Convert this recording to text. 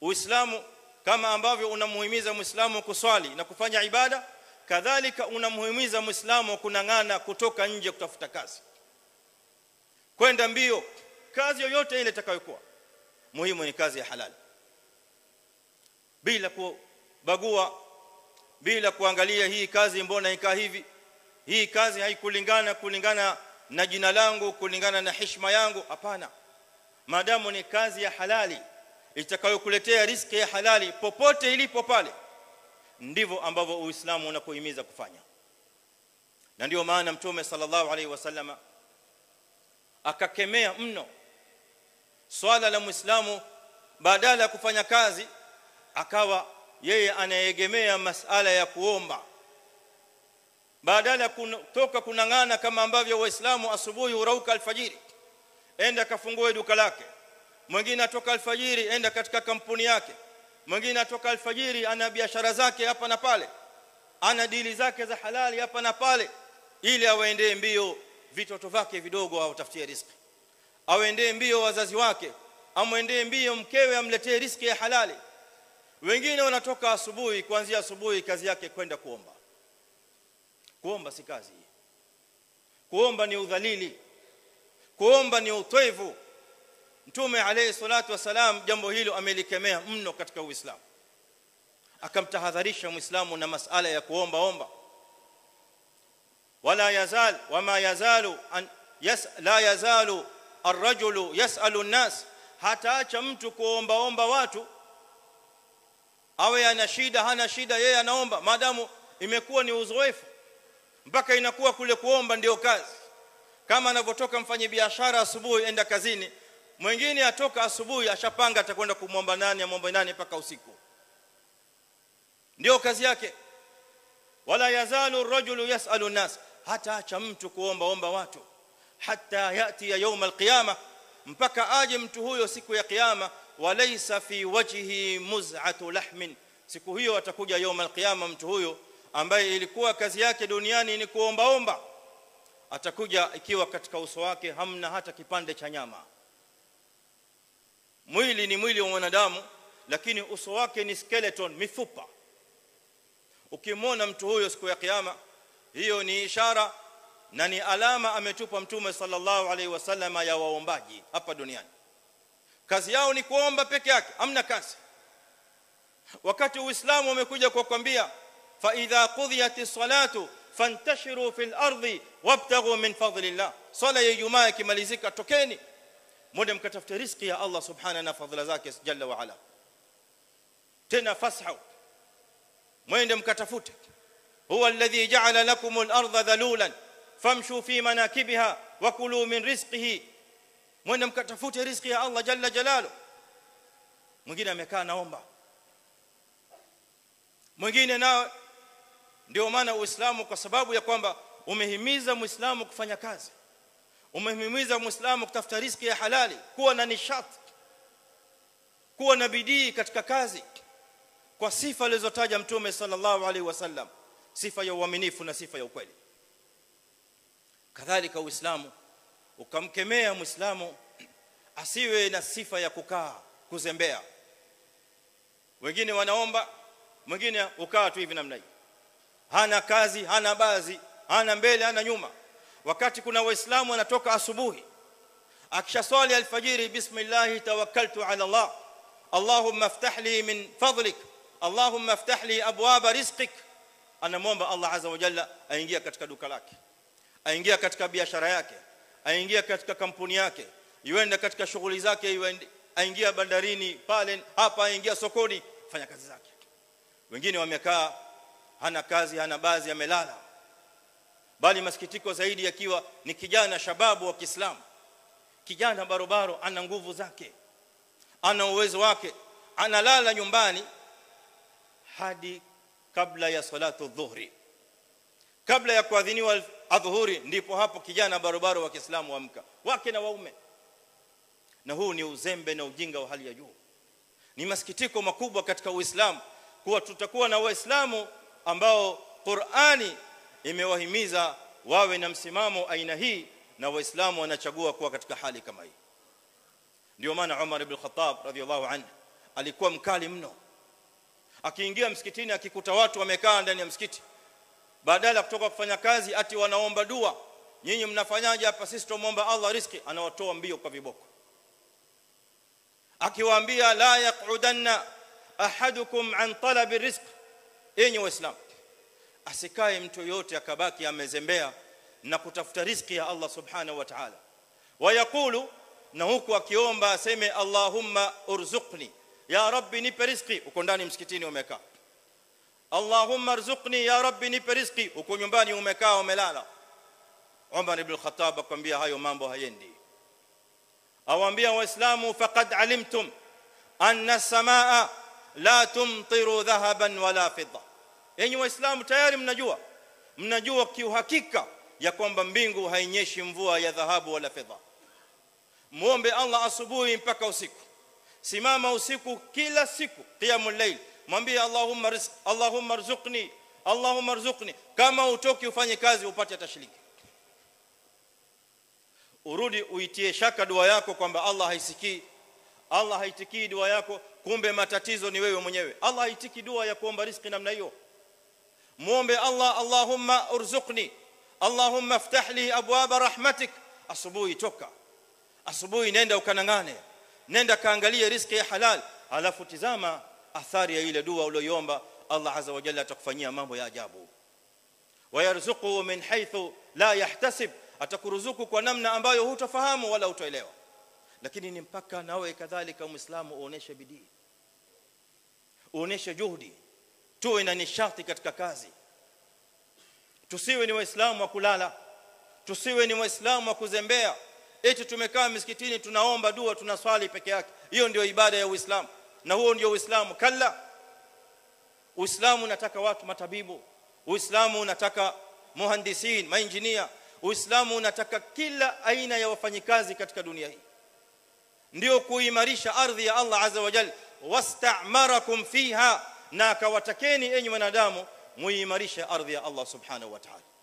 Uislamu kama ambavyo unamuhimiza Muislamu kuswali na kufanya ibada kadhalika unamuhimiza Muislamu kunang'ana kutoka nje kutafuta kazi kwenda mbio kazi yoyote ile itakayokuwa muhimu ni kazi ya halali bila kubagua bila kuangalia hii kazi mbona ikaa hivi hii kazi haikulingana kulingana na jina langu kulingana na heshima yangu hapana madamu ni kazi ya halali itakayokuletea riziki ya halali popote ilipo pale ndivyo ambavyo uislamu unakuhimiza kufanya na ndio maana mtume sallallahu alaihi wasallama akakemea mno swala la muislamu badala ya kufanya kazi akawa yeye anayegemea masala ya kuomba badala ya kutoka kunang'ana kama ambavyo waislamu asubuhi hurauka alfajiri enda kafungue duka lake mwingine atoka alfajiri enda katika kampuni yake mwingine atoka alfajiri ana biashara zake hapa na pale ana dili zake za halali hapa na pale ili awaendee mbio vitoto vake vidogo awatafutie riziki awaendee mbio wazazi wake amwendee mbio mkewe amletee riziki ya halali wengine wanatoka asubuhi kuanzia asubuhi kazi yake kwenda kuomba kuomba si kazi kuomba ni udhalili kuomba ni utoevu mtume alayhi salatu wasalam jambo hilo amelikemea mno katika uislamu akamtahadharisha muislamu na masala ya kuomba omba wala yazal wama yazalu an yas la yazalu arrajulu yasalu an-nas hataacha mtu kuomba omba watu awe ana shida hana shida yeye anaomba madamu imekuwa ni uzoefu mpaka inakuwa kule kuomba ndio kazi kama anavyotoka biashara asubuhi enda kazini mwingine atoka asubuhi ashapanga atakwenda kumwomba nani amwombe nani mpaka usiku ndio kazi yake wala yazalu rajulu yasalu nas hata acha mtu kuomba omba watu hata yati ya يوم القيامه mpaka aje mtu huyo siku ya kiyama walaysa fi wajhi muz'atu lahmin siku hiyo atakuja يوم القيامه mtu huyo ambaye ilikuwa kazi yake duniani ni kuomba omba atakuja ikiwa katika uso wake hamna hata kipande cha nyama mwili ni mwili wa mwanadamu lakini uso wake ni skeleton mifupa ukimwona mtu huyo siku ya kiyama hiyo ni ishara na ni alama ametupa mtume sallallahu alaihi wasallama ya waombaji hapa duniani kazi yao ni kuomba peke yake amna kazi wakati uislamu umekuja kwa kwambia fa idha qudhiyatis salatu fantashiru fil ardi wabtaghu min fadlillah sala ya ijumaa ikimalizika tokeni mwende mkatafute riziki ya Allah subhana na fadhila zake jalla wa ala tena fasau mwende mkatafute huwa alladhi ja'ala lakum al-ardha dhalulan famshu fi manakibiha wa kulu min rizqihi mwende mkatafute riziki ya Allah jalla jalalu mwingine amekaa naomba mwingine nao ndio maana uislamu kwa sababu ya kwamba umehimiza muislamu kufanya kazi umemhimiza muislamu kutafuta riziki ya halali kuwa na nishat kuwa na bidii katika kazi kwa sifa alizotaja mtume sallallahu alaihi wasallam sifa ya uaminifu na sifa ya ukweli kadhalika uislamu ukamkemea muislamu asiwe na sifa ya kukaa kuzembea wengine wanaomba mwingine ukaa tu hivi namna hii hana kazi hana bazi hana mbele hana nyuma wakati kuna waislamu wanatoka asubuhi akishaswali alfajiri bismillah tawakkaltu ala allah allahumma aftah li min fadlik allahumma aftah li abwaba rizqik anamwomba allah azza wa jalla aingia katika duka lake aingia katika biashara yake aingia katika kampuni yake yuende katika shughuli zake yuende aingia bandarini pale hapa aingia sokoni fanya kazi zake wengine wamekaa hana kazi hana bazi amelala bali masikitiko zaidi yakiwa ni kijana shababu wa Kiislamu, kijana barobaro, ana nguvu zake, ana uwezo wake, analala nyumbani hadi kabla ya salatu dhuhri, kabla ya kuadhiniwa adhuhuri, ndipo hapo kijana barobaro wa Kiislamu waamka, wake na waume. Na huu ni uzembe na ujinga wa hali ya juu, ni masikitiko makubwa katika Uislamu kuwa tutakuwa na Waislamu ambao Qur'ani imewahimiza wawe na msimamo aina hii na waislamu wanachagua kuwa katika hali kama hii ndio maana Umar ibn Khattab radhiallahu anhu alikuwa mkali mno akiingia msikitini akikuta watu wamekaa ndani ya msikiti badala kutoka kufanya kazi ati wanaomba dua nyinyi mnafanyaje hapa sisi tuomba Allah riziki anawatoa mbio kwa viboko akiwaambia la yaqudanna ahadukum an talabi rizq enyi waislamu asikae mtu yote akabaki amezembea na kutafuta riziki ya Allah subhanahu wa ta'ala wayakulu na huku akiomba aseme Allahumma urzuqni ya rabbi nipe riziki uko ndani msikitini umekaa Allahumma arzuqni ya rabbi nipe riziki uko nyumbani umekaa umelala Umar ibn al Khattab akwambia hayo mambo hayendi awambia waislamu faqad alimtum anna as-samaa la tumtiru dhahaban wala fidda enyi waislamu tayari mnajua mnajua kiuhakika ya kwamba mbingu hainyeshi mvua ya dhahabu wala fedha muombe Allah asubuhi mpaka usiku simama usiku kila siku qiyamul layl mwambie Allahumma rizq Allahumma rzuqni Allahumma rzuqni kama utoki ufanye kazi upate hata shilingi urudi uitie shaka dua yako kwamba Allah haisikii Allah haitikii dua yako kumbe matatizo ni wewe mwenyewe Allah haitiki dua ya kuomba riziki namna hiyo muombe Allah Allahumma urzuqni Allahumma iftah li abwaba rahmatik asubuhi toka asubuhi nenda ukanangane nenda kaangalie riziki ya halal alafu tizama athari ya ile dua uliyoomba Allah azza wa jalla atakufanyia mambo ya ajabu wayarzuqu min haythu la yahtasib atakuruzuku kwa namna ambayo hutafahamu wala utoelewa lakini ni mpaka nawe kadhalika muislamu uoneshe bidii uoneshe juhudi tuwe na nishati katika kazi tusiwe ni waislamu wa kulala tusiwe ni waislamu wa kuzembea eti tumekaa misikitini tunaomba dua tunaswali peke yake hiyo ndio ibada ya uislamu na huo ndio uislamu kalla uislamu unataka watu matabibu uislamu unataka muhandisin mainjinia uislamu unataka kila aina ya wafanyikazi katika dunia hii ndio kuimarisha ardhi ya Allah azza wa jalla wastamarakum fiha na akawatakeni enyi wanadamu muimarishe ardhi ya Allah subhanahu wa ta'ala